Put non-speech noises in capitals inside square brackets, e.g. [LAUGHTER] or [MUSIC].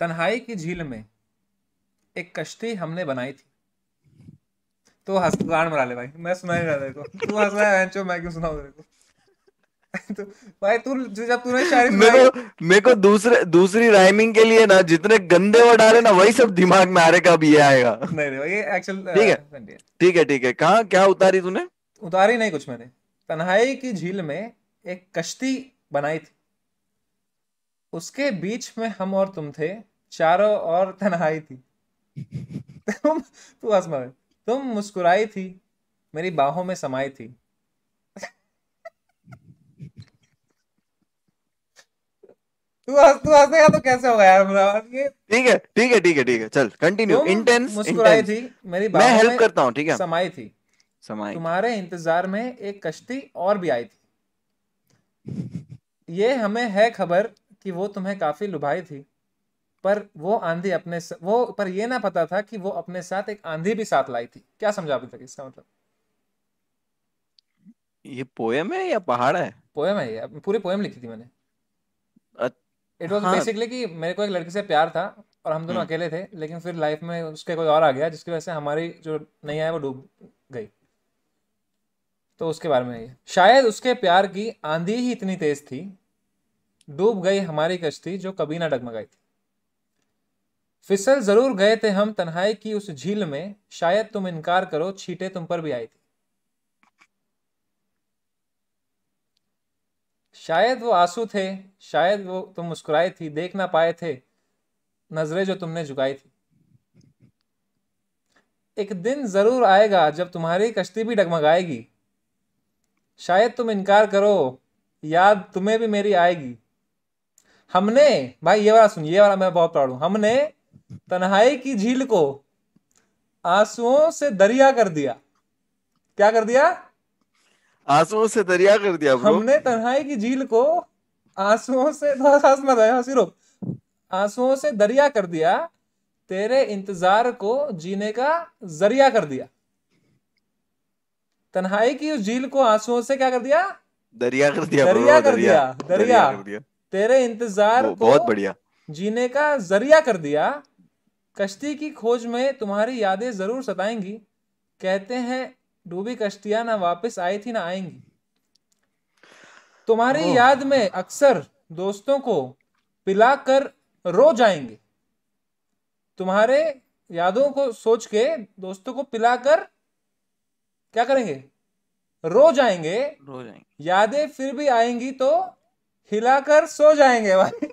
तन्हाई की झील में एक कश्ती हमने बनाई थी तो हंस प्राण मरा ले भाई मैं सुना ही रहा देखो तू हंस रहा है मैं क्यों सुनाऊं तेरे को [LAUGHS] तो भाई तू जब तूने शायरी मेरे को मेरे को दूसरे दूसरी राइमिंग के लिए ना जितने गंदे वर्ड आ रहे ना वही सब दिमाग में आ रहे का भी आएगा नहीं नहीं ये एक्चुअल uh, ठीक है ठीक है ठीक है क्या उतारी तूने उतारी नहीं कुछ मैंने तन्हाई की झील में एक कश्ती बनाई थी उसके बीच में हम और तुम थे चारों और तनहाई थी तुम तू आसमा तुम मुस्कुराई थी मेरी बाहों में समाई थी तू हंस तू हंस या तो कैसे होगा यार मुराद ये ठीक है ठीक है ठीक है ठीक है चल कंटिन्यू इंटेंस मुस्कुराई थी मेरी मैं हेल्प करता हूँ ठीक है समाई थी समाई तुम्हारे इंतजार में एक कश्ती और भी आई थी ये हमें है खबर कि वो तुम्हें काफ़ी लुभाई थी पर वो आंधी अपने स... वो पर ये ना पता था कि वो अपने साथ एक आंधी भी साथ लाई थी क्या समझा अभी तक इसका मतलब ये पोएम है या पहाड़ है पोएम है ये पूरी पोएम लिखी थी मैंने इट वॉज बेसिकली कि मेरे को एक लड़की से प्यार था और हम दोनों हम्म। अकेले थे लेकिन फिर लाइफ में उसके कोई और आ गया जिसकी वजह से हमारी जो नहीं आया वो डूब गई तो उसके बारे में ये शायद उसके प्यार की आंधी ही इतनी तेज थी डूब गई हमारी कश्ती जो कभी ना डगमगाई थी फिसल जरूर गए थे हम तन्हाई की उस झील में शायद तुम इनकार करो छीटे तुम पर भी आई थी शायद वो आंसू थे शायद वो तुम मुस्कुराए थी देख ना पाए थे नजरें जो तुमने झुकाई थी एक दिन जरूर आएगा जब तुम्हारी कश्ती भी डगमगाएगी शायद तुम इनकार करो याद तुम्हें भी मेरी आएगी हमने भाई ये वाला सुनिए ये वाला मैं बहुत प्राउड हूं हमने तन्हाई की झील को आंसुओं से दरिया कर दिया क्या कर दिया आंसुओं से दरिया कर दिया ब्रो हमने तन्हाई की झील को आंसुओं से थोड़ा सा मत हंसी आंसुओं से दरिया कर दिया तेरे इंतजार को जीने का जरिया कर दिया तन्हाई की उस झील को आंसुओं से क्या कर दिया दरिया कर दिया दरिया कर दिया दरिया तेरे इंतजार को बहुत बढ़िया जीने का जरिया कर दिया कश्ती की खोज में तुम्हारी यादें जरूर सताएंगी कहते हैं डूबी कश्तियां ना वापस आई थी ना आएंगी तुम्हारी याद में अक्सर दोस्तों को पिला कर रो जाएंगे तुम्हारे यादों को सोच के दोस्तों को पिला कर क्या करेंगे रो जाएंगे रो जाएंगे यादें फिर भी आएंगी तो हिलाकर सो जाएंगे भाई